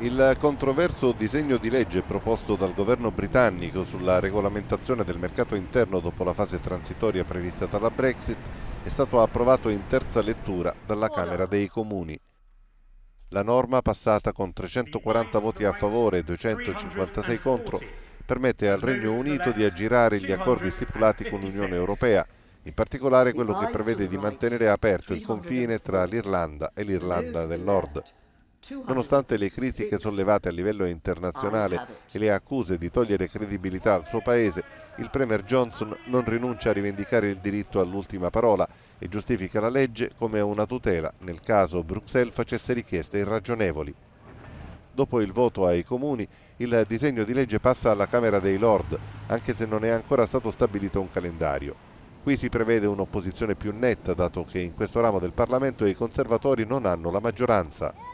Il controverso disegno di legge proposto dal governo britannico sulla regolamentazione del mercato interno dopo la fase transitoria prevista dalla Brexit è stato approvato in terza lettura dalla Camera dei Comuni. La norma, passata con 340 voti a favore e 256 contro, permette al Regno Unito di aggirare gli accordi stipulati con l'Unione Europea, in particolare quello che prevede di mantenere aperto il confine tra l'Irlanda e l'Irlanda del Nord. Nonostante le critiche sollevate a livello internazionale e le accuse di togliere credibilità al suo paese, il Premier Johnson non rinuncia a rivendicare il diritto all'ultima parola e giustifica la legge come una tutela nel caso Bruxelles facesse richieste irragionevoli. Dopo il voto ai comuni, il disegno di legge passa alla Camera dei Lord, anche se non è ancora stato stabilito un calendario. Qui si prevede un'opposizione più netta, dato che in questo ramo del Parlamento i conservatori non hanno la maggioranza.